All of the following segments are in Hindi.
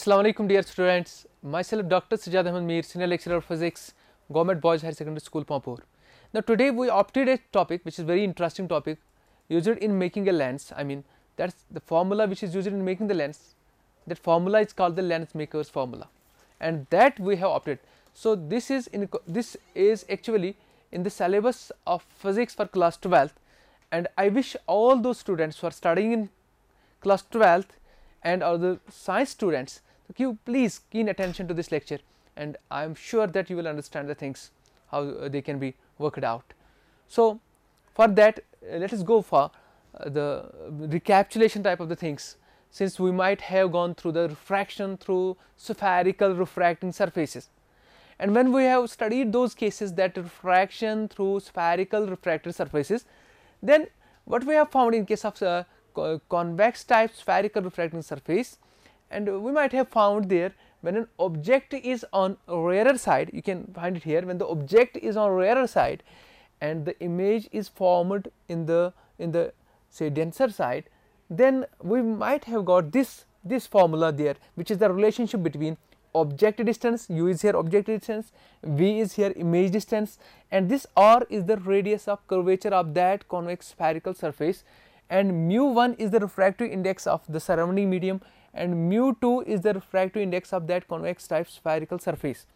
Assalamu alaikum dear students, myself Dr. Sajjad Ahmed Mir, Senior Lecturer of Physics, Government Boys High Secondary School, Pampur. Now today we opted a topic which is very interesting topic used in making a lens, I mean that is the formula which is used in making the lens, that formula is called the lens maker's formula and that we have opted. So this is in this is actually in the syllabus of physics for class 12th and I wish all those students who are studying in class 12th and are the science students you please keen attention to this lecture and I am sure that you will understand the things how uh, they can be worked out. So, for that uh, let us go for uh, the recapitulation type of the things since we might have gone through the refraction through spherical refracting surfaces. And when we have studied those cases that refraction through spherical refracted surfaces, then what we have found in case of uh, convex type spherical refracting surface and we might have found there when an object is on rarer side you can find it here when the object is on rarer side and the image is formed in the in the say denser side then we might have got this this formula there which is the relationship between object distance u is here object distance v is here image distance and this r is the radius of curvature of that convex spherical surface and mu 1 is the refractive index of the surrounding medium and mu 2 is the refractive index of that convex type spherical surface.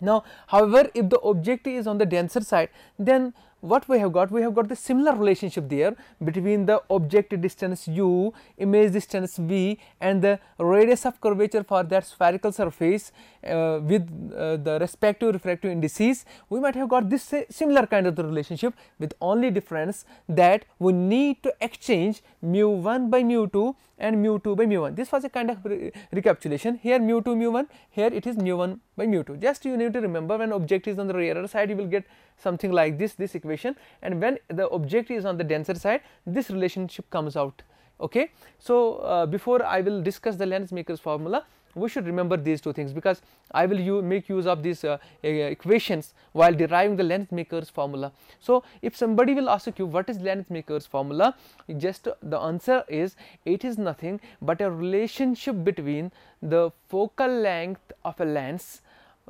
Now, however, if the object is on the denser side, then what we have got we have got the similar relationship there between the object distance u image distance v and the radius of curvature for that spherical surface uh, with uh, the respective refractive indices we might have got this similar kind of the relationship with only difference that we need to exchange mu 1 by mu 2 and mu 2 by mu 1 this was a kind of re recapitulation here mu 2 mu 1 here it is mu 1 by mu 2 just you need to remember when object is on the rear side you will get something like this this equation and when the object is on the denser side this relationship comes out okay. So, uh, before I will discuss the lens makers formula we should remember these two things because I will make use of these uh, uh, equations while deriving the lens makers formula. So, if somebody will ask you what is lens makers formula just the answer is it is nothing but a relationship between the focal length of a lens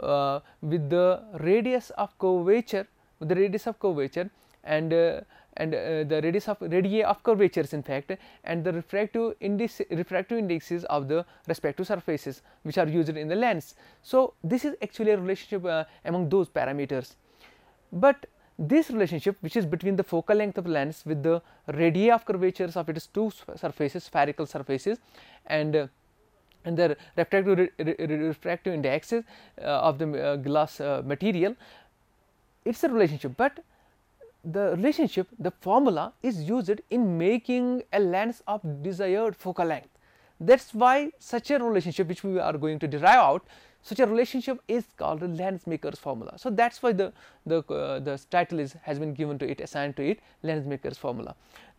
uh, with the radius of curvature the radius of curvature and uh, and uh, the radius of radii of curvatures in fact and the refractive index refractive indices of the respective surfaces which are used in the lens. So, this is actually a relationship uh, among those parameters, but this relationship which is between the focal length of lens with the radii of curvatures of its two surfaces spherical surfaces and uh, and the refractive re re refractive indexes uh, of the uh, glass material it is a relationship, but the relationship the formula is used in making a lens of desired focal length. That is why such a relationship which we are going to derive out such a relationship is called the lensmaker's formula. So that's why the the uh, the title is has been given to it, assigned to it, lensmaker's formula.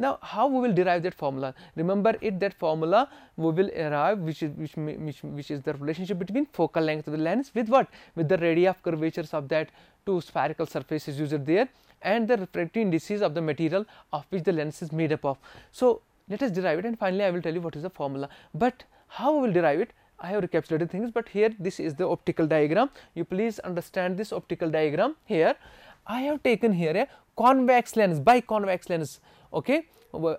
Now, how we will derive that formula? Remember it that formula we will arrive which is which which, which is the relationship between focal length of the lens with what with the radii of curvatures of that two spherical surfaces used there and the refractive indices of the material of which the lens is made up of. So, let us derive it and finally, I will tell you what is the formula, but how we will derive it I have recapitulated things, but here this is the optical diagram. You please understand this optical diagram here. I have taken here a convex lens, biconvex lens. Okay,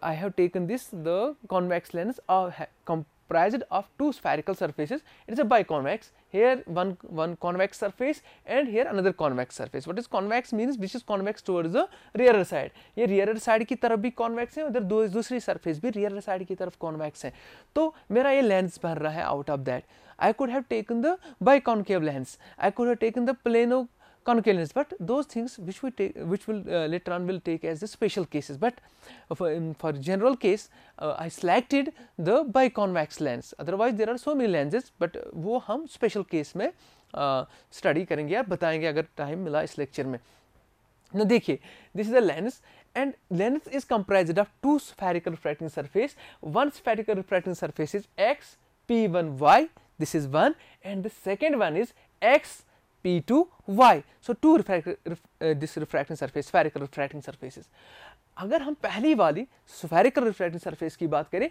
I have taken this the convex lens uh, of. comprised of two spherical surfaces it is a biconvex here one one convex surface and here another convex surface what is convex means which is convex towards the rearer side ye rearer side ki taraf bhi convex hai udhar dusri surface bhi rearer side ki taraf convex hai to mera ye lens बन raha hai out of that I could have taken the biconcave lens I could have taken the plano concurrence, but those things which we take which will uh, later on will take as the special cases, but for, um, for general case uh, I selected the biconvex lens otherwise there are so many lenses, but wo hum special case mein uh, study karenge ya batayenge agar time mila is lecture mein now dekhiye this is a lens and lens is comprised of two spherical refracting surface one spherical refracting surface is x p1 y this is one and the second one is x P to y. So two refract, uh, this refracting surface spherical refracting surfaces. अगर हम पहली वाली spherical refracting surface की बात करें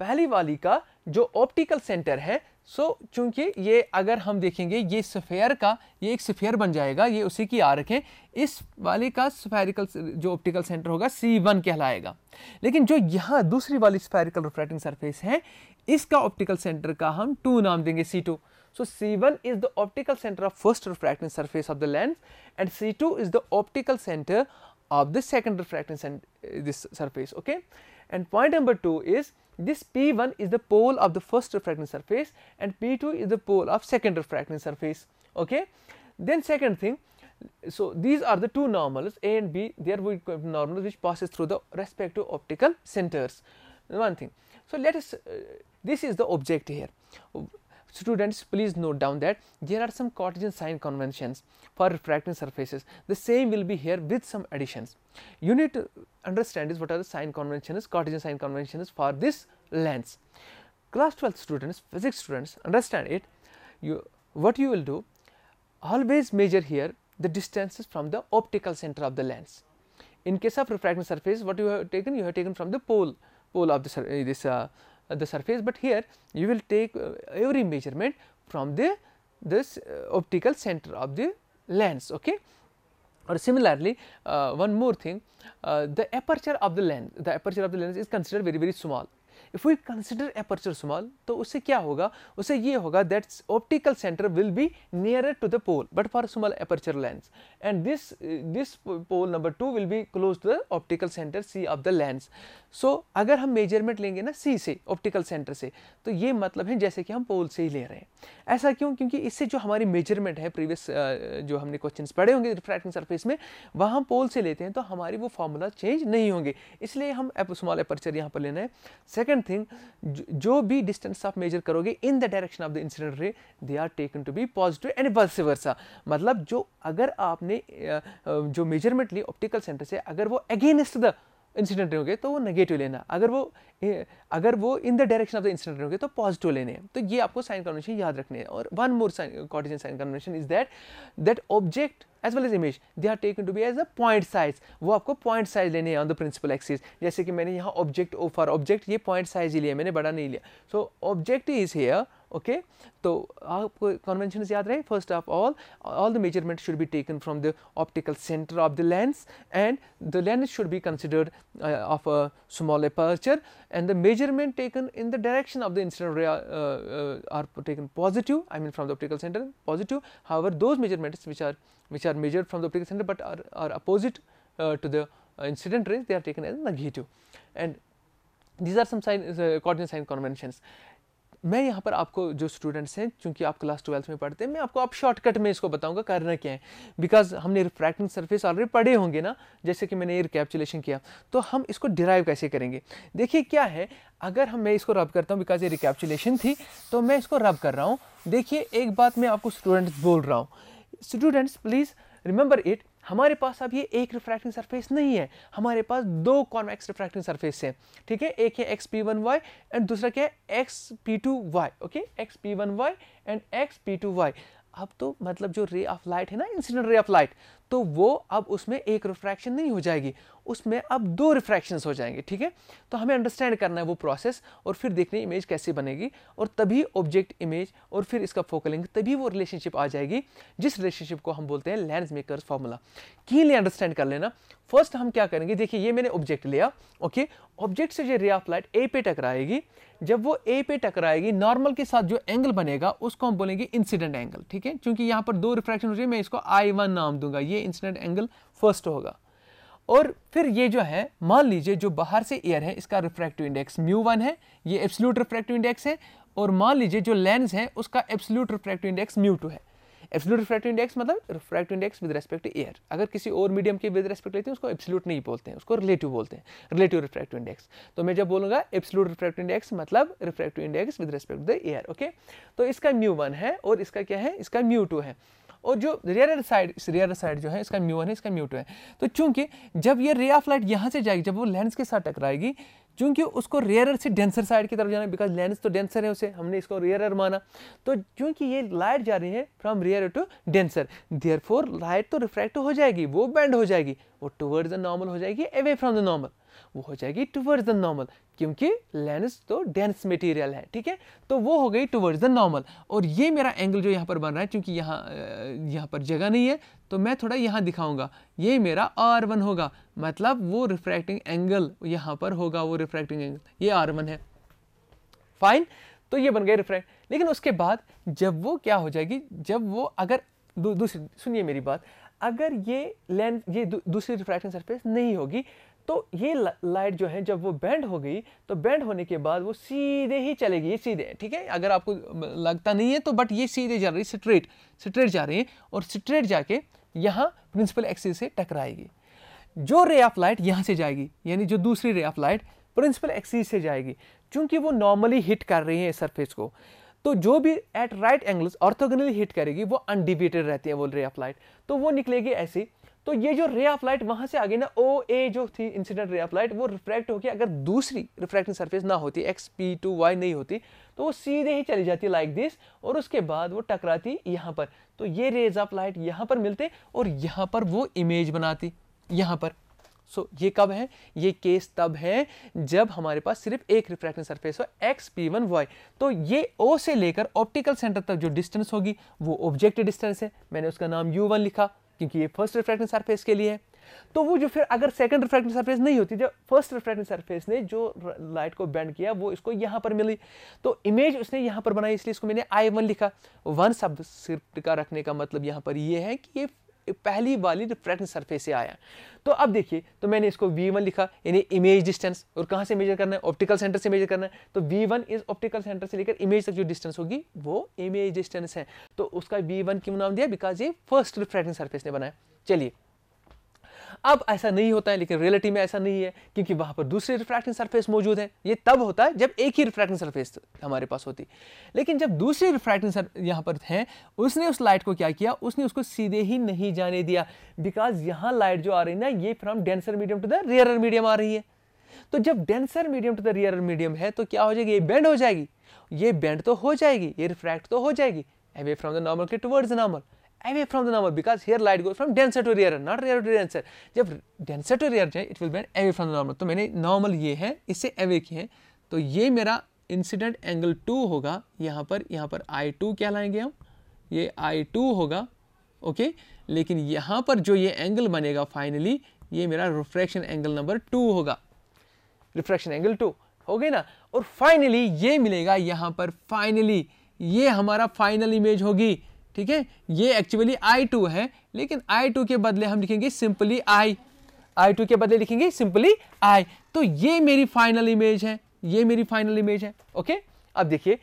पहली वाली का जो ऑप्टिकल सेंटर है सो so, चूंकि ये अगर हम देखेंगे ये सफ़ेयर का ये एक सफ़ेयर बन जाएगा ये उसी की आ रखें इस वाले का स्फेरिकल जो ऑप्टिकल सेंटर होगा सी वन कहलाएगा लेकिन जो यहाँ दूसरी वाली स्फेरिकल रिफ्रैक्टिंग सरफेस है इसका ऑप्टिकल सेंटर का हम टू नाम देंगे C two So, C1 is the optical center of first refracting surface of the lens and C2 is the optical center of the second refracting center, uh, this surface. Okay? And point number 2 is this P1 is the pole of the first refracting surface and P2 is the pole of second refracting surface. Okay? Then second thing, so these are the two normals A and B, they are normals which passes through the respective optical centers. One thing. So, let us, uh, this is the object here. Students, please note down that there are some Cartesian sign conventions for refracting surfaces. The same will be here with some additions. You need to understand is what are the sign conventions, Cartesian sign conventions for this lens. Class 12 students, physics students, understand it. You what you will do always measure here the distances from the optical center of the lens. In case of refracting surface, what you have taken? You have taken from the pole pole of this, uh, this uh, the surface, but here you will take uh, every measurement from the this uh, optical center of the lens. Okay. Or similarly, uh, one more thing, the aperture of the lens, the aperture of the lens is considered very very small if we consider aperture small तो उससे क्या होगा उससे ये होगा that optical centre will be nearer to the pole but for small aperture lens and this this pole number two will be close to the optical centre C of the lens so अगर हम मेजरमेंट लेंगे ना सी से ऑप्टिकल सेंटर से तो ये मतलब है जैसे कि हम पोल से ही ले रहे हैं ऐसा क्यों क्योंकि इससे जो हमारी मेजरमेंट है प्रीवियस जो हमने क्वेश्चन पढ़े होंगे रिफ्रैक्टिंग सरफेस में वहाँ हम पोल से लेते हैं तो हमारी वो फार्मूला चेंज नहीं होंगे इसलिए हम स्मॉल अपर्चर यहाँ पर लेना है सेकेंड सेकेंड थिंग जो भी डिस्टेंस आप मेजर करोगे in the direction of the incident ray they are taken to be positive and vice versa मतलब जो अगर आपने जो मेजरमेंट ली ऑप्टिकल सेंटर से अगर वो अगेंस्ट द इंसिडेंट होंगे तो वो नेगेटिव लेना अगर वो अगर वो in the direction of the incident होंगे तो पॉजिटिव लेने हैं तो ये आपको साइन कॉन्वेंशन याद रखने हैं और one more sign convention sign convention is that that object as well as image they are taken to be as a point size वो आपको पॉइंट साइज लेने हैं ऑन द प्रिंसिपल एक्सिस जैसे कि मैंने यहाँ ऑब्जेक्ट फॉर ऑब्जेक्ट ये पॉइंट साइज ही लिया मैंने बड़ा नहीं लिया so object is here Okay. So, convention is yaad first of all all the measurement should be taken from the optical center of the lens and the lens should be considered uh, of a small aperture and the measurement taken in the direction of the incident ray are, uh, uh, are taken positive I mean from the optical center positive. However, those measurements which are which are measured from the optical center, but are, are opposite uh, to the incident rays they are taken as negative and these are some sign, uh, coordinate sign conventions मैं यहाँ पर आपको जो स्टूडेंट्स हैं चूँकि आप क्लास ट्वेल्थ में पढ़ते हैं मैं आपको आप शॉर्टकट में इसको बताऊँगा करना क्या है बिकॉज हमने रिफ्रैक्टिंग सर्फेस ऑलरेडी पढ़े होंगे ना जैसे कि मैंने ये रिकैप्चुलेशन किया तो हम इसको डिराइव कैसे करेंगे देखिए क्या है अगर हम मैं इसको रब करता हूँ बिकॉज ये रिकैप्चुलेशन थी तो मैं इसको रब कर रहा हूँ देखिए एक बात मैं आपको स्टूडेंट्स बोल रहा हूँ स्टूडेंट्स प्लीज़ रिमेंबर इट हमारे पास अब ये एक रिफ्रैक्टिंग सरफेस नहीं है हमारे पास दो कॉन्वेक्स रिफ्रैक्टिंग सरफेस है ठीक है एक है X P one Y and दूसरा क्या है X P two Y okay X P one Y and X P two Y अब तो मतलब जो रे ऑफ लाइट है ना इंसिडेंट रे ऑफ लाइट तो वो अब उसमें एक रिफ्रैक्शन नहीं हो जाएगी उसमें अब दो रिफ्रैक्शंस हो जाएंगे ठीक है तो हमें अंडरस्टैंड करना है वो प्रोसेस और फिर देखने इमेज कैसे बनेगी और तभी ऑब्जेक्ट इमेज और फिर इसका फोकलिंग तभी वो रिलेशनशिप आ जाएगी जिस रिलेशनशिप को हम बोलते हैं lens maker's formula clearly understand कर लेना फर्स्ट हम क्या करेंगे देखिए ये मैंने ऑब्जेक्ट लिया ओके ऑब्जेक्ट से जो रे ऑफ लाइट ए पे टकराएगी जब वो ए पे टकराएगी नॉर्मल के साथ जो एंगल बनेगा उसको हम बोलेंगे इंसिडेंट एंगल ठीक है क्योंकि यहाँ पर दो रिफ्रैक्शन हो रही है मैं इसको आई वन नाम दूंगा ये इंसिडेंट एंगल फर्स्ट होगा और फिर ये जो है मान लीजिए जो बाहर से एयर है इसका रिफ्रैक्टिव इंडेक्स म्यू वन है ये एब्सोल्यूट रिफ्रैक्टिव इंडेक्स है और मान लीजिए जो लेंस है उसका absolute refractive index mu two है एब्सोल्यूट रिफ्रैक्टिव इंडेक्स मतलब refractive index with respect to air अगर किसी और मीडियम के विद रेस्पेक्ट लेते हैं उसको एब्सोल्यूट नहीं बोलते हैं उसको रिलेटिव बोलते हैं रिलेटिव रिफ्रैक्टिव इंडेक्स तो मैं जब बोलूंगा एब्सोल्यूट रिफ्रैक्टिव इंडेक्स मतलब refractive index with respect to the air okay तो इसका म्यू वन है और इसका क्या है इसका म्यू टू है और जो रेयर साइड रेयर साइड जो है इसका म्यू वन है इसका म्यू टू है तो चूंकि जब ये रे ऑफ लाइट यहाँ से जाएगी जब वो लेंस के साथ टकराएगी चूंकि उसको रेयर से डेंसर साइड की तरफ जाना बिकॉज लेंस तो डेंसर है उसे हमने इसको रेयर माना तो क्योंकि ये लाइट जा रही है from rare to denser therefore light तो रिफ्रैक्ट हो जाएगी वो बैंड हो जाएगी वो टूवर्ड्स द नॉर्मल हो जाएगी अवे फ्रॉम द नॉर्मल वो हो जाएगी टूवर्ड्स द नॉर्मल क्योंकि लेंस तो डेंस मटेरियल है ठीक है तो वो हो गई टूवर्ड्स द नॉर्मल और ये मेरा एंगल जो यहाँ पर बन रहा है क्योंकि यहाँ यहाँ पर जगह नहीं है तो मैं थोड़ा यहाँ दिखाऊंगा ये मेरा आर वन होगा मतलब वो रिफ्रैक्टिंग एंगल यहाँ पर होगा वो रिफ्रैक्टिंग एंगल ये आर वन है फाइन तो ये बन गए रिफ्रैक्ट लेकिन उसके बाद जब वो क्या हो जाएगी जब वो अगर दूसरी सुनिए मेरी बात अगर ये लेंस ये दूसरी रिफ्रैक्टिंग सरफेस नहीं होगी तो ये लाइट जो है जब वो बैंड हो गई तो बैंड होने के बाद वो सीधे ही चलेगी ये सीधे ठीक है अगर आपको लगता नहीं है तो बट ये सीधे जा रही है स्ट्रेट स्ट्रेट जा रही है और स्ट्रेट जाके यहाँ प्रिंसिपल एक्सिस से टकराएगी जो रे ऑफ लाइट यहाँ से जाएगी यानी जो दूसरी ray of light principal axis से जाएगी चूँकि वो नॉर्मली हिट कर रही है सरफेस को तो जो भी at right angles orthogonally hit करेगी वो अनडिविएटेड रहती है वो रे ऑफ लाइट तो वो निकलेगी ऐसी तो ये जो रे ऑफ लाइट वहाँ से आ गई ना ओ ए जो थी इंसिडेंट रे ऑफ लाइट वो रिफ्रैक्ट होकर अगर दूसरी रिफ्रैक्टिंग सरफेस ना होती एक्स पी टू वाई नहीं होती तो वो सीधे ही चली जाती लाइक दिस और उसके बाद वो टकराती यहां पर तो ये रेज ऑफ लाइट यहां पर मिलते और यहां पर वो इमेज बनाती यहां पर सो so, ये कब है ये केस तब है जब हमारे पास सिर्फ एक रिफ्रैक्टिंग सरफेस हो एक्स पी वन वाई तो ये ओ से लेकर ऑप्टिकल सेंटर तक जो डिस्टेंस होगी वो ऑब्जेक्ट डिस्टेंस है मैंने उसका नाम यू वन लिखा क्योंकि ये फर्स्ट रिफ्रैक्टिंग सरफेस के लिए है तो वो जो फिर अगर सेकंड रिफ्रैक्टिंग सरफेस नहीं होती जब फर्स्ट रिफ्रैक्टिंग सरफेस ने जो लाइट को बैंड किया वो इसको यहाँ पर मिली तो इमेज उसने यहाँ पर बनाई इसलिए इसको मैंने आई वन लिखा वन सिर्फ का रखने का मतलब यहाँ पर ये यह है कि ये पहली वाली रिफ्रैक्टिंग सरफेस से आया तो अब देखिए तो मैंने इसको वी वन लिखा यानी इमेज डिस्टेंस और कहाँ से मेजर करना है ऑप्टिकल सेंटर से मेजर करना है तो V one is optical centre से लेकर इमेज तक जो डिस्टेंस होगी वो इमेज डिस्टेंस है तो उसका वी वन क्यों नाम दिया बिकॉज ये फर्स्ट रिफ्रैक्टिंग सर्फेस ने बनाया चलिए अब ऐसा नहीं होता है लेकिन रियलिटी में ऐसा नहीं है क्योंकि वहाँ पर दूसरी रिफ्रैक्टिंग सरफेस मौजूद है ये तब होता है जब एक ही रिफ्रैक्टिंग सरफेस हमारे पास होती लेकिन जब दूसरी रिफ्रैक्टिंग सर यहाँ पर है उसने उस लाइट को क्या किया उसने उसको सीधे ही नहीं जाने दिया बिकॉज यहाँ लाइट जो आ रही ना ये from denser medium to the rarer medium आ रही है तो जब denser medium to the rarer medium है तो क्या हो जाएगी ये बेंड हो जाएगी ये बेंड तो हो जाएगी ये रिफ्रैक्ट तो हो जाएगी अवे फ्रॉम द नॉर्मल के towards normal away from the normal because here light goes from denser to rarer not rarer to denser जब denser to rarer जाए it will be away from the normal तो मैंने नॉर्मल ये है इसे एवे की है तो ये मेरा इंसिडेंट एंगल टू होगा यहाँ पर यहाँ पर आई टू क्या लाएंगे हम ये आई टू होगा ओके लेकिन यहाँ पर जो ये एंगल बनेगा फाइनली ये मेरा रिफ्रैक्शन एंगल नंबर टू होगा रिफ्रैक्शन एंगल टू हो गए ना और फाइनली ये मिलेगा यहाँ पर फाइनली ये हमारा फाइनल इमेज होगी ठीक है ये एक्चुअली आई टू है लेकिन आई टू के बदले हम लिखेंगे सिंपली आई आई टू के बदले लिखेंगे सिंपली आई तो ये मेरी फाइनल इमेज है ये मेरी फाइनल इमेज है ओके अब देखिए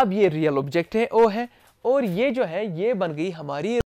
अब ये रियल ऑब्जेक्ट है ओ है और ये जो है ये बन गई हमारी